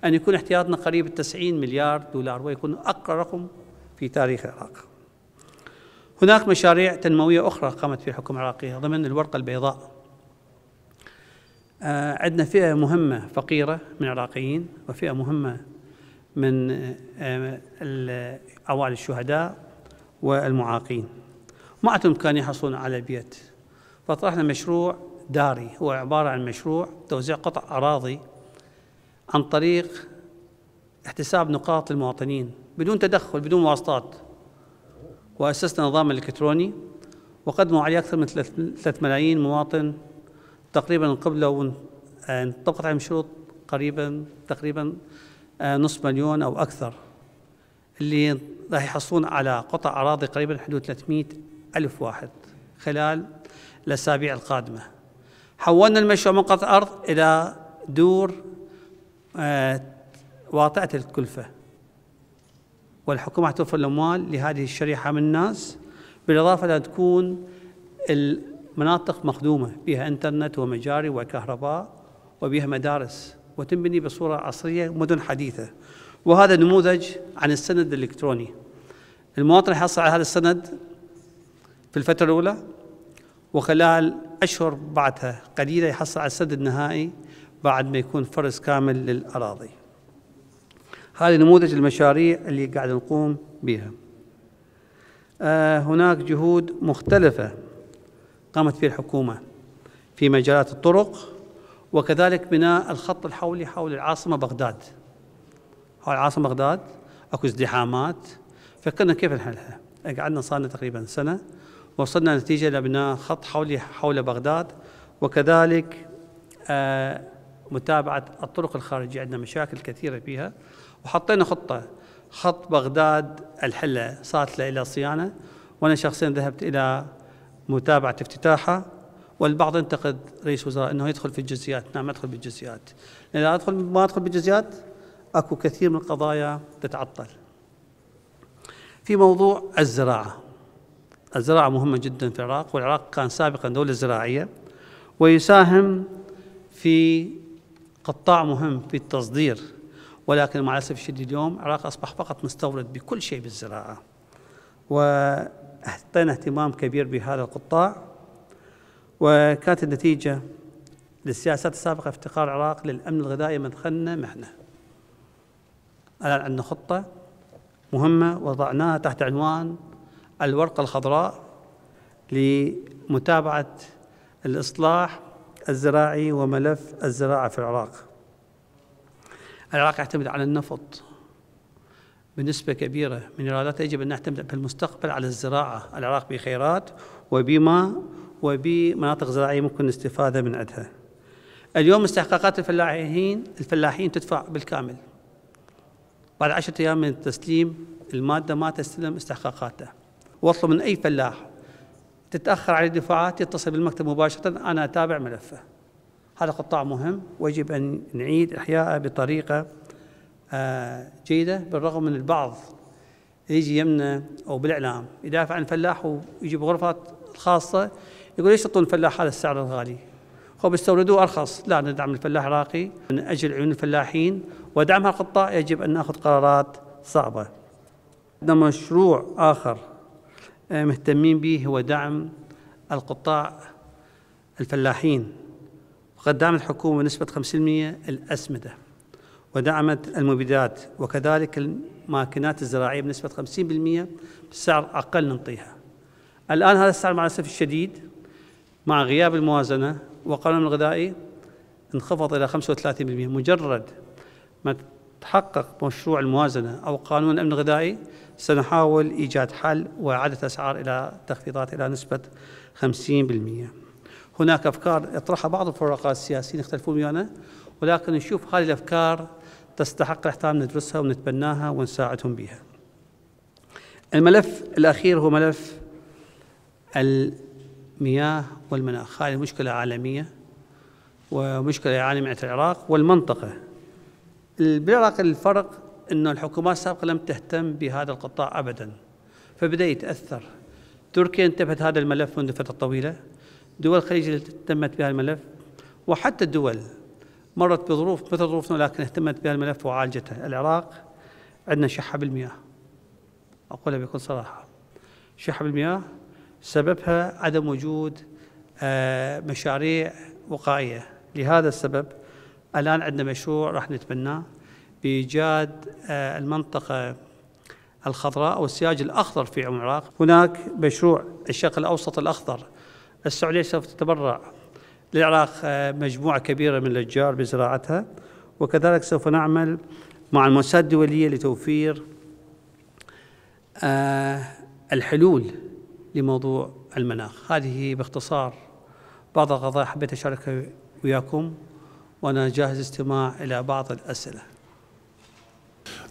أن يكون احتياطنا قريب 90 مليار دولار ويكون أقرب رقم في تاريخ العراق هناك مشاريع تنموية أخرى قامت في الحكومة العراقية ضمن الورقة البيضاء آه، عندنا فئة مهمة فقيرة من العراقيين وفئة مهمة من آه، أوائل الشهداء والمعاقين ما عندهم كان يحصلون على بيت فطرحنا مشروع داري هو عبارة عن مشروع توزيع قطع أراضي عن طريق احتساب نقاط المواطنين بدون تدخل بدون واسطات وأسسنا نظام إلكتروني وقدموا عليه أكثر من ثلاث ملايين مواطن تقريبا قبل أن انطبقت عليهم شروط قريبا تقريبا آه، نص مليون أو أكثر اللي راح يحصلون على قطع أراضي قريبا حدود 300 ألف واحد خلال الأسابيع القادمة حولنا المشروع من قطع أرض إلى دور آه، واطئة الكلفة والحكومة توفر الأموال لهذه الشريحة من الناس بالإضافة إلى أن تكون المناطق مخدومة بها إنترنت ومجاري وكهرباء وبها مدارس وتنبني بصورة عصرية مدن حديثة وهذا نموذج عن السند الإلكتروني المواطن حصل على هذا السند في الفترة الأولى وخلال أشهر بعدها قليلة يحصل على السد النهائي بعد ما يكون فرز كامل للأراضي هذا نموذج المشاريع اللي قاعد نقوم بها آه، هناك جهود مختلفة قامت فيها الحكومة في مجالات الطرق وكذلك بناء الخط الحولي حول العاصمة بغداد حول العاصمة بغداد اكو ازدحامات فكرنا كيف نحلها قعدنا صارنا تقريبا سنة وصلنا نتيجة لبناء خط حولي حول بغداد وكذلك آه، متابعة الطرق الخارجية عندنا مشاكل كثيرة فيها وحطينا خطة خط بغداد الحلة صارت له إلى صيانة وأنا شخصيا ذهبت إلى متابعة افتتاحها والبعض ينتقد رئيس وزراء أنه يدخل في الجزئيات نعم ما أدخل بالجزئيات إذا أدخل ما أدخل بالجزئيات أكو كثير من القضايا تتعطل في موضوع الزراعة الزراعة مهمة جدا في العراق والعراق كان سابقا دولة زراعية ويساهم في قطاع مهم في التصدير ولكن مع الأسف الشديد اليوم العراق أصبح فقط مستورد بكل شيء بالزراعة وأعطينا اهتمام كبير بهذا القطاع وكانت النتيجة للسياسات السابقة افتقار العراق للأمن الغذائي مدخلنا مهنه. الآن عندنا خطة مهمة وضعناها تحت عنوان الورقة الخضراء لمتابعة الإصلاح الزراعي وملف الزراعة في العراق العراق يعتمد على النفط بنسبة كبيرة من إيراداته يجب أن نعتمد في المستقبل على الزراعة العراق بخيرات وبما وبمناطق زراعية ممكن الاستفادة من عندها اليوم استحقاقات الفلاحين الفلاحين تدفع بالكامل بعد عشرة أيام من التسليم المادة ما تستلم استحقاقاته واطلب من أي فلاح تتأخر على الدفاعات يتصل بالمكتب مباشرة أنا أتابع ملفه هذا قطاع مهم ويجب أن نعيد إحيائه بطريقة آه، جيدة بالرغم من البعض يجي يمنا أو بالإعلام يدافع عن الفلاح ويجي بغرفات خاصة يقول ليش تعطون الفلاح هذا السعر الغالي؟ هو بيستوردوه أرخص لا ندعم الفلاح العراقي من أجل عيون الفلاحين ودعم هالقطاع يجب أن نأخذ قرارات صعبة عندنا مشروع آخر آه، مهتمين به هو دعم القطاع الفلاحين وقد دعمت الحكومة بنسبة 50% الأسمدة ودعمت المبيدات وكذلك الماكينات الزراعية بنسبة 50% بسعر أقل نعطيها الآن هذا السعر مع الأسف الشديد مع غياب الموازنة والقانون الغذائي انخفض إلى 35% مجرد ما تحقق مشروع الموازنة أو قانون الأمن الغذائي سنحاول إيجاد حل وإعادة أسعار إلى تخفيضات إلى نسبة 50% هناك أفكار يطرحها بعض الفرقاء السياسيين يختلفون ويانا ولكن نشوف هذه الأفكار تستحق الاحترام ندرسها ونتبناها ونساعدهم بها الملف الأخير هو ملف المياه والمناخ هذه مشكلة عالمية ومشكلة يعاني منها العراق والمنطقة بالعراق الفرق أن الحكومات السابقة لم تهتم بهذا القطاع أبدا فبدأ يتأثر تركيا انتبهت هذا الملف منذ فترة طويلة دول الخليج التي اهتمت بها الملف وحتى الدول مرت بظروف مثل ظروفنا لكن اهتمت بها الملف وعالجته العراق عندنا شحة بالمياه أقولها بكل صراحة شحة بالمياه سببها عدم وجود آه، مشاريع وقائية لهذا السبب الآن عندنا مشروع راح نتبناه بإيجاد آه، المنطقة الخضراء أو السياج الأخضر في العراق هناك مشروع الشرق الأوسط الأخضر السعودية سوف تتبرع للعراق آه، مجموعة كبيرة من الأشجار بزراعتها وكذلك سوف نعمل مع المؤسسات الدولية لتوفير آه، الحلول لموضوع المناخ هذه باختصار بعض القضايا حبيت أشاركها وياكم وأنا جاهز استماع إلى بعض الأسئلة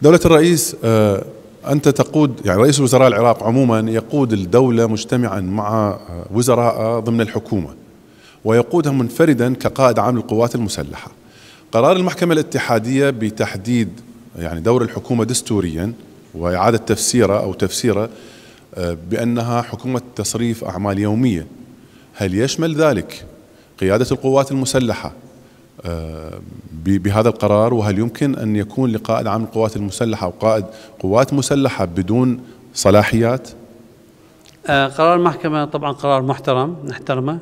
دولة الرئيس آه، انت تقود يعني رئيس وزراء العراق عموما يقود الدوله مجتمعا مع وزراء ضمن الحكومه ويقودها منفردا كقائد عام للقوات المسلحه. قرار المحكمه الاتحاديه بتحديد يعني دور الحكومه دستوريا واعاده تفسيره او تفسيره بانها حكومه تصريف اعمال يوميه. هل يشمل ذلك قياده القوات المسلحه آه، بهذا القرار وهل يمكن أن يكون لقائد عام القوات المسلحة أو قائد قوات مسلحة بدون صلاحيات؟ آه، قرار المحكمة طبعا قرار محترم نحترمه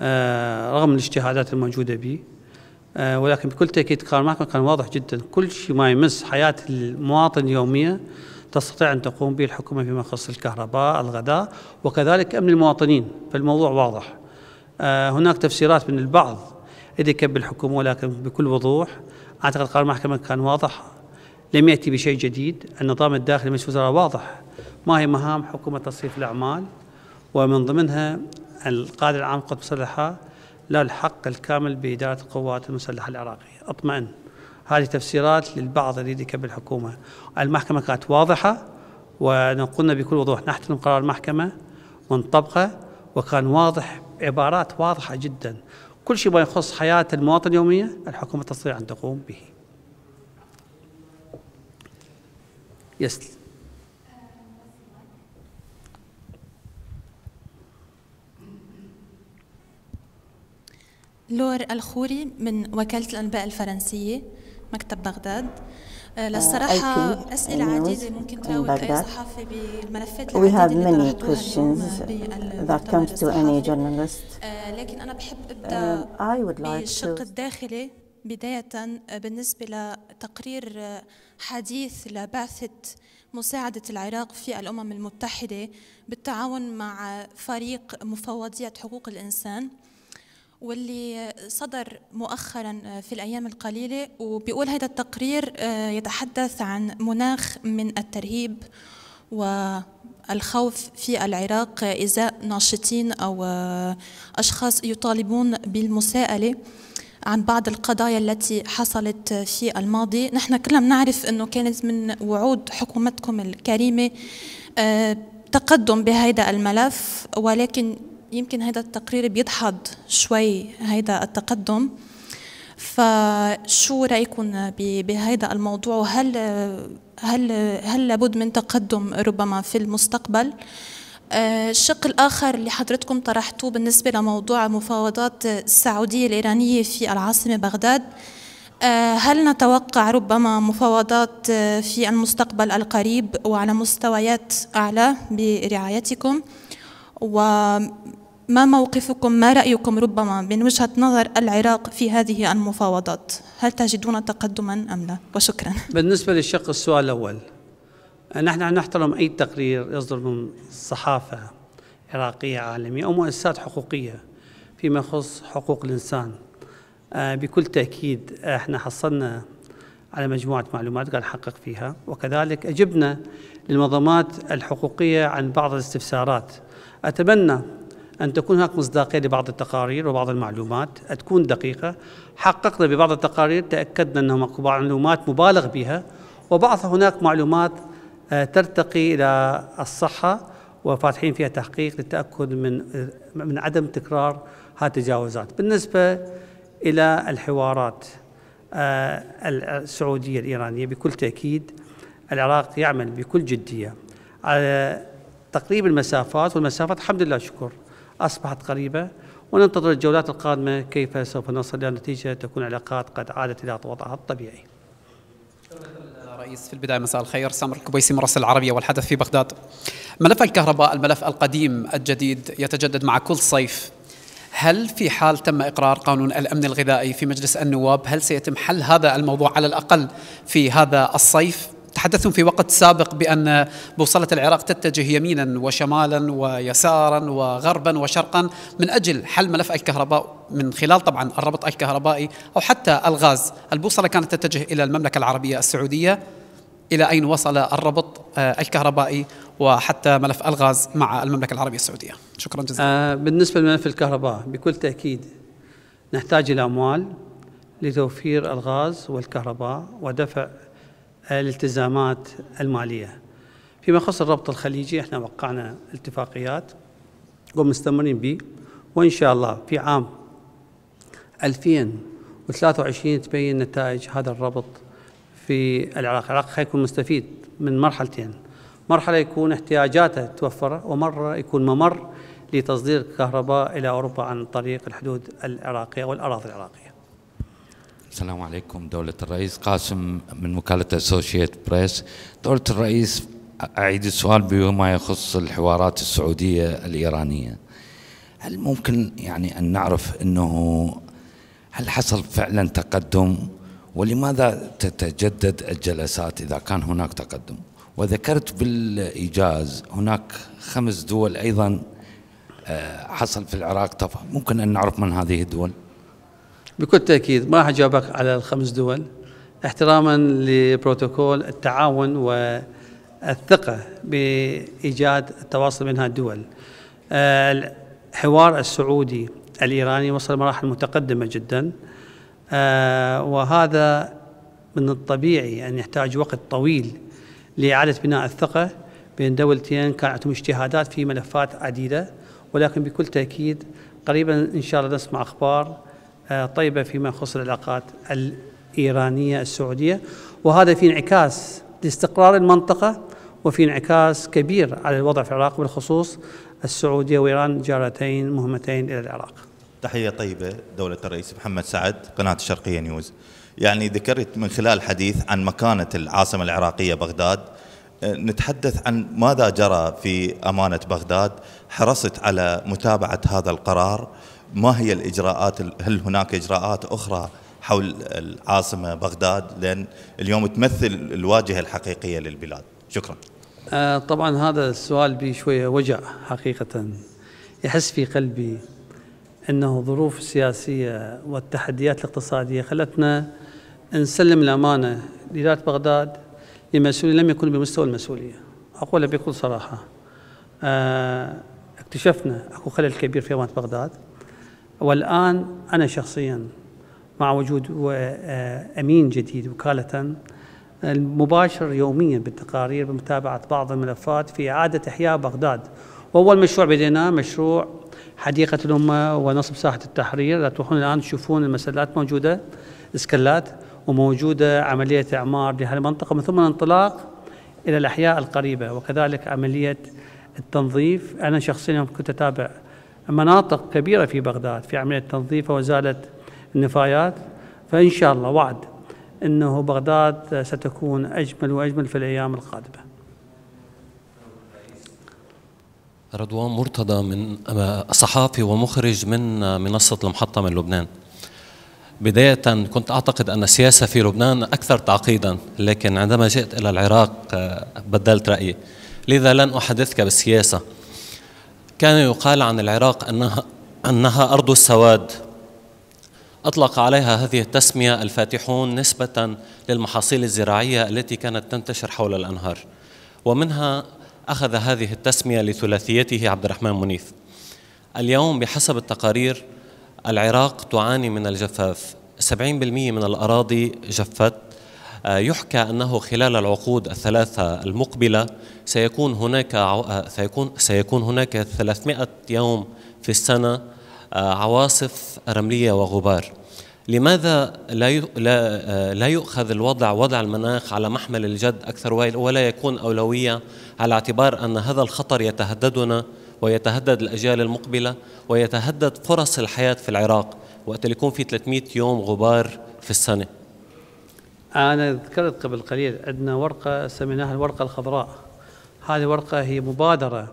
آه، رغم الاجتهادات الموجودة به ولكن بكل تأكيد قرار المحكمة كان واضح جدا كل شيء ما يمس حياة المواطن اليومية تستطيع أن تقوم به الحكومة فيما يخص الكهرباء الغداء وكذلك أمن المواطنين فالموضوع واضح هناك تفسيرات من البعض لدي كب الحكومة ولكن بكل وضوح أعتقد قرار المحكمة كان واضح لم يأتي بشيء جديد النظام الداخلي مجلس الوزراء واضح ما هي مهام حكومة تصريف الأعمال ومن ضمنها القائد العام للقوات المسلحة له الحق الكامل بإدارة القوات المسلحة العراقية أطمئن هذه تفسيرات للبعض اللي يكب الحكومة المحكمة كانت واضحة ونقولنا بكل وضوح نحترم قرار المحكمة ونطبقه وكان واضح عبارات واضحة جدا كل شيء ما يخص حياة المواطن اليومية الحكومة تستطيع أن تقوم به يسلم لور الخوري من وكالة الأنباء الفرنسية مكتب بغداد آه، لا آه، أسئلة عديدة ممكن تراود أي صحافي بالملفات اللي We have many questions آه، that comes to any journalist. لكن أنا بحب أبدأ بالشق الداخلي بداية بالنسبة لتقرير حديث لبعثة مساعدة العراق في الأمم المتحدة بالتعاون مع فريق مفوضية حقوق الإنسان واللي صدر مؤخرا في الأيام القليلة وبيقول هذا التقرير آه، يتحدث عن مناخ من الترهيب والخوف في العراق إزاء ناشطين أو آه، أشخاص يطالبون بالمساءلة عن بعض القضايا التي حصلت في الماضي نحن كلنا نعرف أنه كانت من وعود حكومتكم الكريمة آه، تقدم بهذا الملف ولكن يمكن هذا التقرير بيدحض شوي هذا التقدم فشو رايكم بهذا الموضوع وهل هل هل لابد من تقدم ربما في المستقبل آه، الشق الآخر اللي حضرتكم طرحتوه بالنسبة لموضوع مفاوضات السعودية الإيرانية في العاصمة بغداد آه، هل نتوقع ربما مفاوضات آه، في المستقبل القريب وعلى مستويات أعلى برعايتكم و ما موقفكم ما رأيكم ربما من وجهة نظر العراق في هذه المفاوضات هل تجدون تقدما أم لا وشكرا بالنسبة للشق السؤال الأول نحن نحترم أي تقرير يصدر من صحافة عراقية عالمية أو مؤسسات حقوقية فيما يخص حقوق الإنسان آه، بكل تأكيد احنا حصلنا على مجموعة معلومات قاعد نحقق فيها وكذلك أجبنا للمنظمات الحقوقية عن بعض الاستفسارات أتمنى أن تكون هناك مصداقية لبعض التقارير وبعض المعلومات تكون دقيقة حققنا ببعض التقارير تأكدنا أنها معلومات مبالغ بها وبعض هناك معلومات آه، ترتقي إلى الصحة وفاتحين فيها تحقيق للتأكد من آه، من عدم تكرار هذه التجاوزات بالنسبة إلى الحوارات آه، السعودية الإيرانية بكل تأكيد العراق يعمل بكل جدية على تقريب المسافات والمسافات الحمد لله شكر أصبحت قريبة وننتظر الجولات القادمة كيف سوف نصل إلى نتيجة تكون العلاقات قد عادت إلى وضعها الطبيعي رئيس في البداية مساء الخير سامر الكبيسي مراسل العربية والحدث في بغداد ملف الكهرباء الملف القديم الجديد يتجدد مع كل صيف هل في حال تم إقرار قانون الأمن الغذائي في مجلس النواب هل سيتم حل هذا الموضوع على الأقل في هذا الصيف تحدثتم في وقت سابق بأن بوصلة العراق تتجه يمينا وشمالا ويسارا وغربا وشرقا من أجل حل ملف الكهرباء من خلال طبعا الربط الكهربائي أو حتى الغاز البوصلة كانت تتجه إلى المملكة العربية السعودية إلى أين وصل الربط آه، الكهربائي وحتى ملف الغاز مع المملكة العربية السعودية شكرا جزيلا آه، بالنسبة لملف الكهرباء بكل تأكيد نحتاج إلى أموال لتوفير الغاز والكهرباء ودفع الالتزامات المالية فيما يخص الربط الخليجي احنا وقعنا اتفاقيات ومستمرين به وإن شاء الله في عام 2023 تبين نتائج هذا الربط في العراق العراق حيكون مستفيد من مرحلتين مرحلة يكون احتياجاته توفر ومرة يكون ممر لتصدير الكهرباء إلى أوروبا عن طريق الحدود العراقية والأراضي العراقية السلام عليكم دولة الرئيس قاسم من وكالة اسوشيت بريس دولة الرئيس أعيد السؤال بما يخص الحوارات السعودية الإيرانية هل ممكن يعني أن نعرف أنه هل حصل فعلا تقدم ولماذا تتجدد الجلسات إذا كان هناك تقدم وذكرت بالإيجاز هناك خمس دول أيضا آه، حصل في العراق طبعا ممكن أن نعرف من هذه الدول بكل تأكيد ما راح أجاوبك على الخمس دول احتراما لبروتوكول التعاون والثقة بإيجاد التواصل بين هذه الدول آه، الحوار السعودي الإيراني وصل مراحل متقدمة جدا آه، وهذا من الطبيعي أن يحتاج وقت طويل لإعادة بناء الثقة بين دولتين كان عندهم اجتهادات في ملفات عديدة ولكن بكل تأكيد قريبا إن شاء الله نسمع أخبار آه، طيبة فيما يخص العلاقات الإيرانية السعودية وهذا في انعكاس لاستقرار المنطقة وفي انعكاس كبير على الوضع في العراق بالخصوص السعودية وإيران جارتين مهمتين إلى العراق تحية طيبة دولة الرئيس محمد سعد قناة الشرقية نيوز يعني ذكرت من خلال الحديث عن مكانة العاصمة العراقية بغداد آه، نتحدث عن ماذا جرى في أمانة بغداد حرصت على متابعة هذا القرار ما هي الإجراءات هل هناك إجراءات أخرى حول العاصمة بغداد لأن اليوم تمثل الواجهة الحقيقية للبلاد شكرا آه، طبعا هذا السؤال بي شوية وجع حقيقة يحس في قلبي أنه ظروف السياسية والتحديات الاقتصادية خلتنا نسلم الأمانة لإدارة بغداد لمسؤولين لم يكونوا بمستوى المسؤولية أقولها بكل صراحة آه، اكتشفنا أكو خلل كبير في أمانة بغداد والآن أنا شخصيا مع وجود آه، أمين جديد وكالة آه، المباشر يوميا بالتقارير بمتابعة بعض الملفات في إعادة إحياء بغداد وأول مشروع بديناه مشروع حديقة الأمة ونصب ساحة التحرير لا تروحون الآن تشوفون المسلات موجودة إسكلات وموجودة عملية إعمار لهالمنطقة من ثم الانطلاق إلى الأحياء القريبة وكذلك عملية التنظيف أنا شخصيا كنت أتابع مناطق كبيرة في بغداد في عملية تنظيفها وزالة النفايات فإن شاء الله وعد أنه بغداد ستكون أجمل وأجمل في الأيام القادمة رضوان مرتضى من صحافي ومخرج من منصة المحطة من لبنان بداية كنت أعتقد أن السياسة في لبنان أكثر تعقيدا لكن عندما جئت إلى العراق آه، بدلت رأيي لذا لن أحدثك بالسياسة كان يقال عن العراق أنها, أنها أرض السواد أطلق عليها هذه التسمية الفاتحون نسبة للمحاصيل الزراعية التي كانت تنتشر حول الأنهار ومنها أخذ هذه التسمية لثلاثيته عبد الرحمن منيف اليوم بحسب التقارير العراق تعاني من الجفاف 70% من الأراضي جفت آه، يحكى أنه خلال العقود الثلاثة المقبلة سيكون هناك آه، سيكون سيكون هناك 300 يوم في السنة آه، عواصف رملية وغبار لماذا لا لا لا يؤخذ الوضع وضع المناخ على محمل الجد اكثر ولا يكون اولويه على اعتبار ان هذا الخطر يتهددنا ويتهدد الاجيال المقبله ويتهدد فرص الحياه في العراق وقت اللي يكون في 300 يوم غبار في السنه أنا ذكرت قبل قليل عندنا ورقة سميناها الورقة الخضراء هذه ورقة هي مبادرة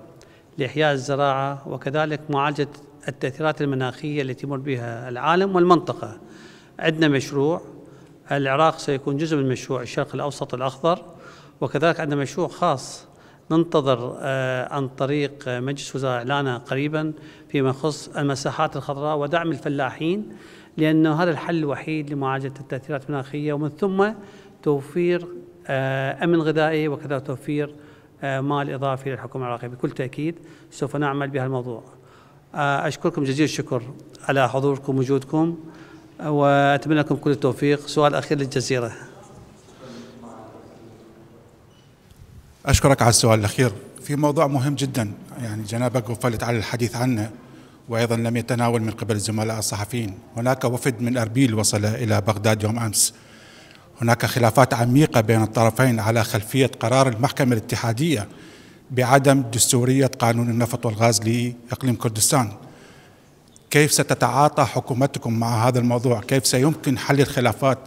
لإحياء الزراعة وكذلك معالجة التأثيرات المناخية التي يمر بها العالم والمنطقة عندنا مشروع العراق سيكون جزء من مشروع الشرق الأوسط الأخضر وكذلك عندنا مشروع خاص ننتظر آه، عن طريق مجلس وزراء إعلانه قريبا فيما يخص المساحات الخضراء ودعم الفلاحين لأنه هذا الحل الوحيد لمعالجة التأثيرات المناخية ومن ثم توفير آه، أمن غذائي وكذلك توفير آه، مال إضافي للحكومة العراقية بكل تأكيد سوف نعمل بهذا الموضوع آه، أشكركم جزيل الشكر على حضوركم وجودكم وأتمنى لكم كل التوفيق سؤال أخير للجزيرة أشكرك على السؤال الأخير في موضوع مهم جدا يعني جنابك وفلت على الحديث عنه وأيضا لم يتناول من قبل الزملاء الصحفيين هناك وفد من أربيل وصل إلى بغداد يوم أمس هناك خلافات عميقة بين الطرفين على خلفية قرار المحكمة الاتحادية بعدم دستورية قانون النفط والغاز لإقليم كردستان كيف ستتعاطى حكومتكم مع هذا الموضوع كيف سيمكن حل الخلافات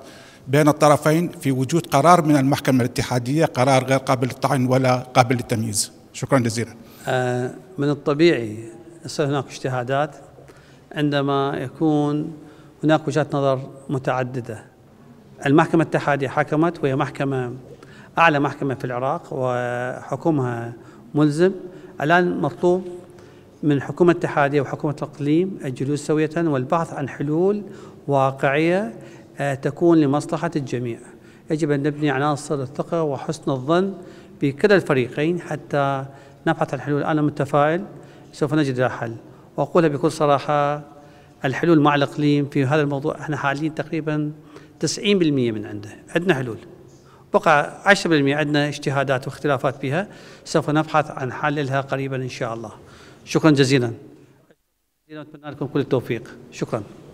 بين الطرفين في وجود قرار من المحكمة الاتحادية قرار غير قابل للطعن ولا قابل للتمييز شكرا جزيلا آه، من الطبيعي يصير هناك اجتهادات عندما يكون هناك وجهات نظر متعدده المحكمه الاتحاديه حكمت وهي محكمه اعلى محكمه في العراق وحكمها ملزم الان مطلوب من حكومة الاتحاديه وحكومه الاقليم الجلوس سويه والبحث عن حلول واقعيه آه، تكون لمصلحه الجميع يجب ان نبني عناصر الثقه وحسن الظن بكلا الفريقين حتى نبحث عن حلول انا متفائل سوف نجد لها حل وأقولها بكل صراحة الحلول مع الإقليم في هذا الموضوع احنا حاليا تقريبا 90% من عنده عندنا حلول بقى 10% عندنا اجتهادات واختلافات بها سوف نبحث عن حل لها قريبا إن شاء الله شكرا جزيلا أتمنى لكم كل التوفيق شكرا